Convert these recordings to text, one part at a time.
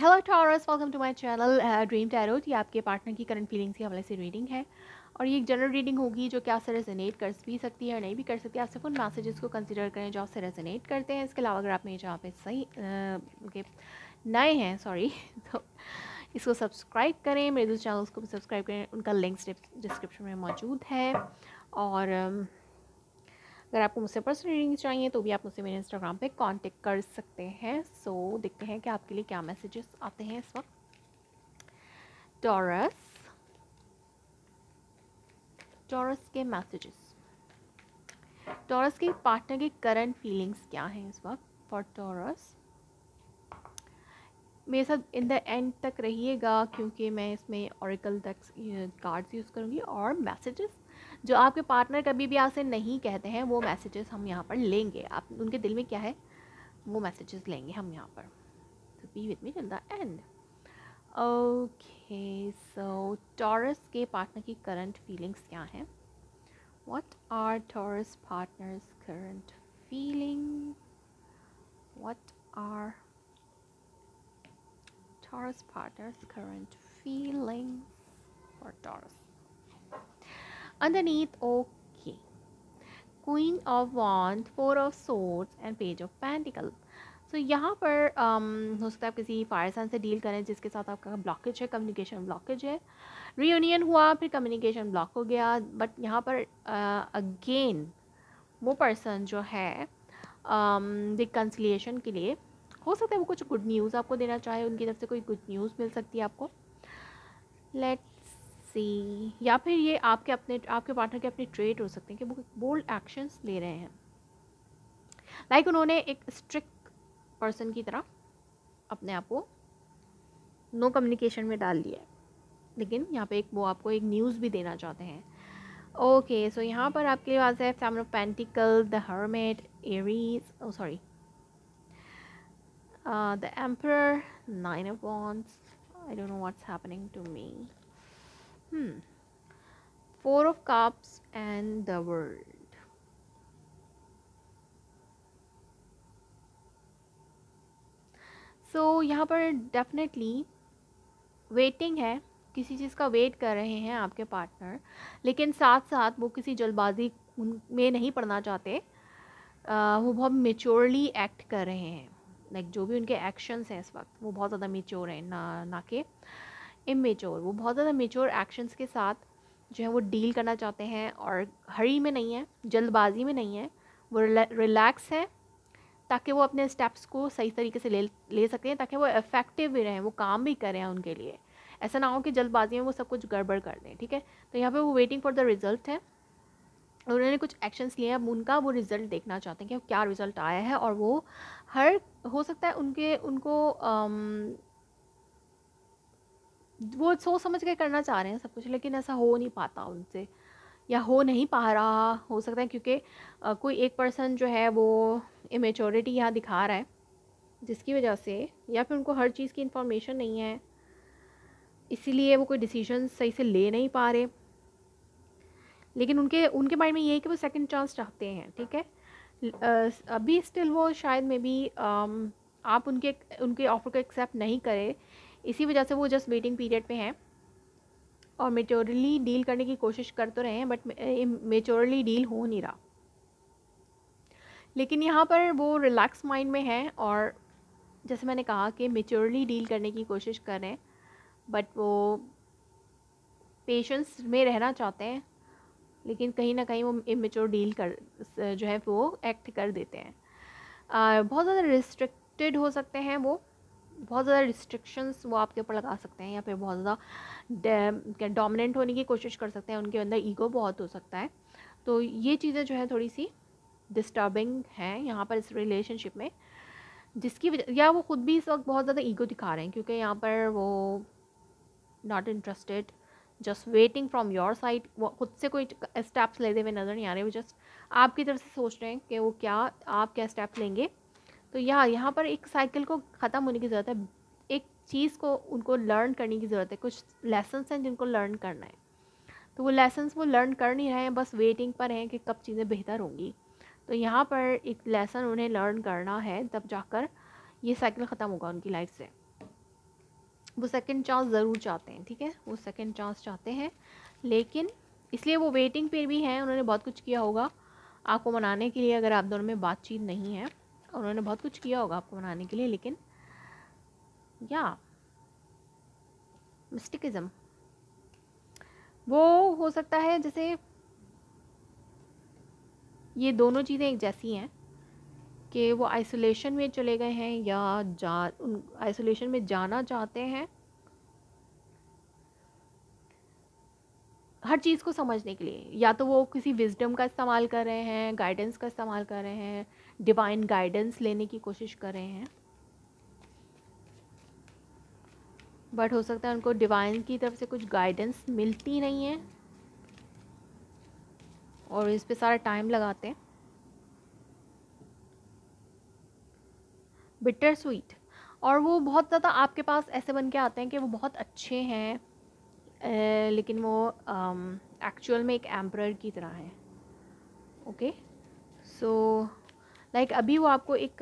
Hello Taurus welcome to my channel dream tarot ये आपके partner की करंट फीलिंग्स के हवाले से रीडिंग है और ये एक जनरल रीडिंग होगी जो कि आपसे रेजोनेट कर भी सकती है और नहीं भी कर सकती आप सिर्फ उन मैसेजेस को कंसिडर करें जो आपसे रेजोनेट करते हैं इसके अलावा अगर आप मेरे जहाँ पे सही के नए हैं सॉरी तो इसको सब्सक्राइब करें मेरे दूसरे चैनल्स को भी सब्सक्राइब करें उनका लिंक्स डिस्क्रिप्शन में मौजूद है और um, अगर आपको मुझसे पर्सनल रीडिंग चाहिए तो भी आप मुझसे मेरे इंस्टाग्राम पे कांटेक्ट कर सकते हैं सो so, देखते हैं कि आपके लिए क्या मैसेजेस आते हैं इस वक्त टॉरस टॉरस के मैसेजेस टॉरस के पार्टनर के करंट फीलिंग्स क्या हैं इस वक्त फॉर टॉरस मेरे साथ इन द एंड तक रहिएगा क्योंकि मैं इसमें औरिकल तक कार्ड्स यूज़ करूँगी और मैसेजेस जो आपके पार्टनर कभी भी आपसे नहीं कहते हैं वो मैसेजेस हम यहाँ पर लेंगे आप उनके दिल में क्या है वो मैसेजेस लेंगे हम यहाँ पर तो be with me till the end okay so Taurus के पार्टनर की करंट फीलिंग्स क्या हैं what are Taurus partner current feeling what are taurus partners current feelings for taurus Underneath, okay. Queen of Wand, Four of Swords and Page of Pentacle. So so, यहाँ पर um, हो सकता है आप किसी fire sign से deal करें जिसके साथ आपका ब्लॉकेज है कम्युनिकेशन ब्लॉकेज है रीयूनियन हुआ फिर कम्युनिकेशन ब्लॉक हो गया बट यहाँ पर अगेन uh, वो पर्सन जो है रिकन्सिलेशन um, के लिए हो सकता है वो कुछ गुड न्यूज़ आपको देना चाहे उनकी तरफ से कोई गुड न्यूज़ मिल सकती है आपको लेट सी या फिर ये आपके अपने आपके पार्टनर के अपने ट्रेड हो सकते हैं कि वो बोल्ड एक्शंस ले रहे हैं लाइक like उन्होंने एक स्ट्रिक्ट पर्सन की तरह अपने आप को नो कम्युनिकेशन में डाल लिया है लेकिन यहाँ पे एक वो आपको एक न्यूज़ भी देना चाहते हैं ओके सो यहाँ पर आपके पास है family of pentacle the hermit Aries oh sorry the emperor nine of wands I don't know what's happening to me hmm four of cups and the world so so, यहाँ पर definitely waiting है किसी चीज़ का wait कर रहे हैं आपके partner लेकिन साथ साथ वो किसी जल्दबाजी में नहीं पढ़ना चाहते आ, वो बहुत मेच्योरली एक्ट कर रहे हैं लाइक जो भी उनके एक्शंस हैं इस वक्त वो बहुत ज़्यादा मेच्योर हैं ना ना के इमेच्योर वो बहुत ज़्यादा मेच्योर एक्शंस के साथ जो है वो डील करना चाहते हैं और हरी में नहीं है जल्दबाजी में नहीं है वो रिलैक्स हैं ताकि वो अपने स्टेप्स को सही तरीके से ले ले सकें ताकि वो इफ़ेक्टिव भी रहें वो काम भी करें उनके लिए ऐसा ना हो कि जल्दबाजी में वो सब कुछ गड़बड़ कर दें ठीक है तो यहाँ पे वो वेटिंग फॉर द रिज़ल्ट है उन्होंने कुछ एक्शंस लिए हैं अब उनका वो रिज़ल्ट देखना चाहते हैं कि क्या रिज़ल्ट आया है और वो हर हो सकता है उनके उनको आम, वो सोच समझ के करना चाह रहे हैं सब कुछ लेकिन ऐसा हो नहीं पाता उनसे या हो नहीं पा रहा हो सकता है क्योंकि कोई एक पर्सन जो है वो इमेचोरिटी यहाँ दिखा रहा है जिसकी वजह से या फिर उनको हर चीज़ की इन्फॉर्मेशन नहीं है इसीलिए वो कोई डिसीजन सही से ले नहीं पा रहे लेकिन उनके उनके माइंड में ये है कि वो सेकंड चांस चाहते हैं ठीक है अभी स्टिल वो शायद मे बी आप उनके उनके ऑफ़र को एक्सेप्ट नहीं करें इसी वजह से वो जस्ट वेटिंग पीरियड पे हैं और मेच्योरली डील करने की कोशिश कर तो रहे हैं बट मेच्योरली डील हो नहीं रहा लेकिन यहाँ पर वो रिलैक्स माइंड में हैं और जैसे मैंने कहा कि मेच्योरली डील करने की कोशिश कर रहे हैं बट वो पेशेंस में रहना चाहते हैं लेकिन कहीं ना कहीं वो इमेच्योर डील कर जो है वो एक्ट कर देते हैं आ, बहुत ज़्यादा रिस्ट्रिक्टेड हो सकते हैं वो बहुत ज़्यादा रिस्ट्रिक्शंस वो आपके ऊपर लगा सकते हैं या फिर बहुत ज़्यादा डोमिनेंट होने की कोशिश कर सकते हैं उनके अंदर ईगो बहुत हो सकता है तो ये चीज़ें जो है थोड़ी सी डिस्टर्बिंग हैं यहाँ पर इस रिलेशनशिप में जिसकी वजह या वो ख़ुद भी इस वक्त बहुत ज़्यादा ईगो दिखा रहे हैं क्योंकि यहाँ पर वो not interested just waiting from your side वो खुद से कोई स्टेप्स लेते हुए नज़र नहीं आ रहे वो जस्ट आपकी तरफ से सोच रहे हैं कि वो क्या आप क्या स्टेप लेंगे तो यहाँ यहाँ पर एक साइकिल को ख़त्म होने की ज़रूरत है एक चीज़ को उनको लर्न करने की ज़रूरत है कुछ लेसन्स हैं जिनको लर्न करना है तो वो लेसन्स वो लर्न कर नहीं रहे हैं बस वेटिंग पर हैं कि कब चीज़ें बेहतर होंगी तो यहाँ पर एक लेसन उन्हें लर्न करना है तब जाकर ये साइकिल ख़त्म होगा उनकी लाइफ से वो सेकंड चांस ज़रूर चाहते हैं ठीक है वो सेकंड चांस चाहते हैं लेकिन इसलिए वो वेटिंग पे भी हैं उन्होंने बहुत कुछ किया होगा आपको मनाने के लिए अगर आप दोनों में बातचीत नहीं है उन्होंने बहुत कुछ किया होगा आपको बनाने के लिए लेकिन या मिस्टिकज़म वो हो सकता है जैसे ये दोनों चीज़ें एक जैसी हैं कि वो आइसोलेशन में चले गए हैं या जा उन आइसोलेशन में जाना चाहते हैं हर चीज़ को समझने के लिए या तो वो किसी विजडम का इस्तेमाल कर रहे हैं गाइडेंस का इस्तेमाल कर रहे हैं डिवाइन गाइडेंस लेने की कोशिश कर रहे हैं बट हो सकता है उनको डिवाइन की तरफ से कुछ गाइडेंस मिलती नहीं है और इस पे सारा टाइम लगाते हैं बिटर स्वीट और वो बहुत ज़्यादा आपके पास ऐसे बन के आते हैं कि वो बहुत अच्छे हैं लेकिन वो एक्चुअल में एक एम्प्रर की तरह है ओके सो लाइक अभी वो आपको एक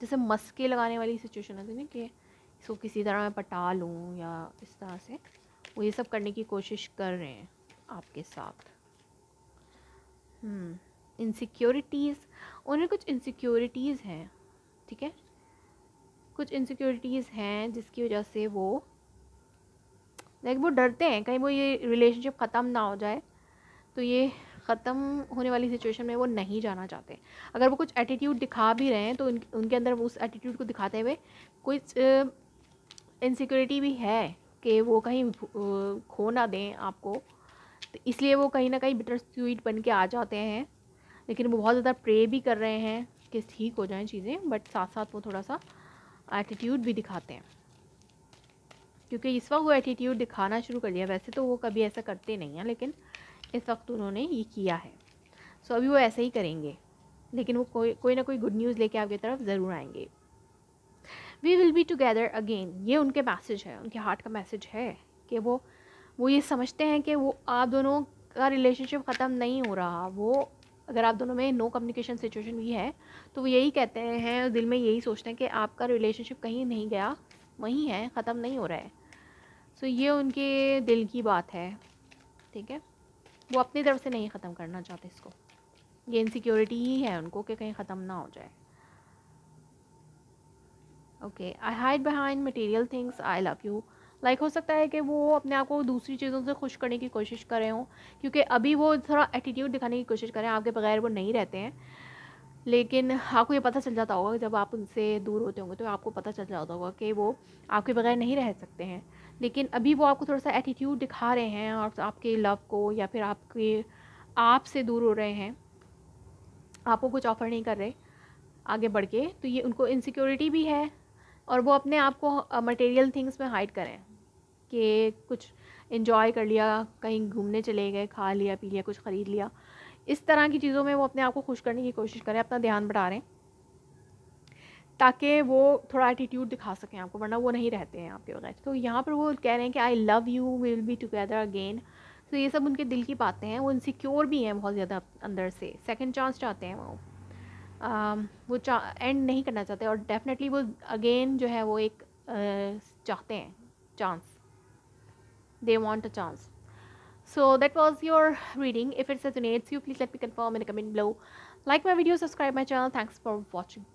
जैसे मस्के लगाने वाली सिचुएशन आती है तो ना कि इसको किसी तरह मैं पटा लूँ या इस तरह से वो ये सब करने की कोशिश कर रहे हैं आपके साथ इनसिक्योरिटीज़ हम्म, उन्हें कुछ इनसिक्योरिटीज़ हैं ठीक है कुछ इनसिक्योरिटीज़ हैं जिसकी वजह से वो लाइक वो डरते हैं कहीं वो ये रिलेशनशिप ख़त्म ना हो जाए तो ये ख़त्म होने वाली सिचुएशन में वो नहीं जाना चाहते अगर वो कुछ एटीट्यूड दिखा भी रहे हैं तो उन, उनके अंदर उस एटीट्यूड को दिखाते हुए कुछ इनसिक्योरिटी भी है कि वो कहीं खो ना दें आपको तो इसलिए वो कहीं ना कहीं बिटर स्वीट बन के आ जाते हैं लेकिन वो बहुत ज़्यादा प्रे भी कर रहे हैं कि ठीक हो जाएं चीज़ें बट साथ साथ वो थोड़ा सा एटीट्यूड भी दिखाते हैं क्योंकि इस वक्त वो एटीट्यूड दिखाना शुरू कर दिया वैसे तो वो कभी ऐसा करते नहीं हैं लेकिन इस वक्त उन्होंने ये किया है सो अभी वो ऐसा ही करेंगे लेकिन वो कोई कोई ना कोई गुड न्यूज़ लेके आपकी तरफ ज़रूर आएंगे we will be together again ये उनके मैसेज है उनके हार्ट का मैसेज है कि वो वो ये समझते हैं कि वो आप दोनों का रिलेशनशिप ख़त्म नहीं हो रहा वो अगर आप दोनों में नो कम्युनिकेशन सिचुएशन भी है तो वो यही कहते हैं दिल में यही सोचते हैं कि आपका रिलेशनशिप कहीं नहीं गया वहीं है ख़त्म नहीं हो रहा है सो ये उनके दिल की बात है ठीक है वो अपनी तरफ से नहीं ख़त्म करना चाहते इसको ये इनसिक्योरिटी ही है उनको कि कहीं ख़त्म ना हो जाए okay I hide behind material things I love you like हो सकता है कि वो अपने आप को दूसरी चीज़ों से खुश करने की कोशिश कर रहे हों क्योंकि अभी वो थोड़ा एटीट्यूड दिखाने की कोशिश कर रहे हैं आपके बगैर वो नहीं रहते हैं लेकिन आपको ये पता चल जाता होगा जब आप उनसे दूर होते होंगे तो आपको पता चल जाता होगा कि वो आपके बगैर नहीं रह सकते हैं लेकिन अभी वो आपको थोड़ा सा एटीट्यूड दिखा रहे हैं और आपके लव को या फिर आपके आप से दूर हो रहे हैं आपको कुछ ऑफ़र नहीं कर रहे आगे बढ़ के तो ये उनको इनसिक्योरिटी भी है और वो अपने आप को मटेरियल थिंग्स में हाइड करें केक कुछ इन्जॉय कर लिया कहीं घूमने चले गए खा लिया पी लिया कुछ ख़रीद लिया इस तरह की चीज़ों में वो अपने आप को खुश करने की कोशिश करें अपना ध्यान बढ़ा रहे हैं ताकि वो थोड़ा एटीट्यूड दिखा सकें आपको वरना वो नहीं रहते हैं आपके बगैर तो यहाँ पर वो कह रहे हैं कि I love you will be together again तो ये सब उनके दिल की बातें हैं वो इनसिक्योर भी हैं बहुत ज़्यादा अंदर से सेकेंड चांस चाहते हैं वो आ, वो एंड नहीं करना चाहते और डेफिनेटली वो अगेन जो है वो एक आ, चाहते हैं chance they want a chance. So that was your reading. If it resonates you, please let me confirm in a comment below. Like my video, subscribe my channel. Thanks for watching.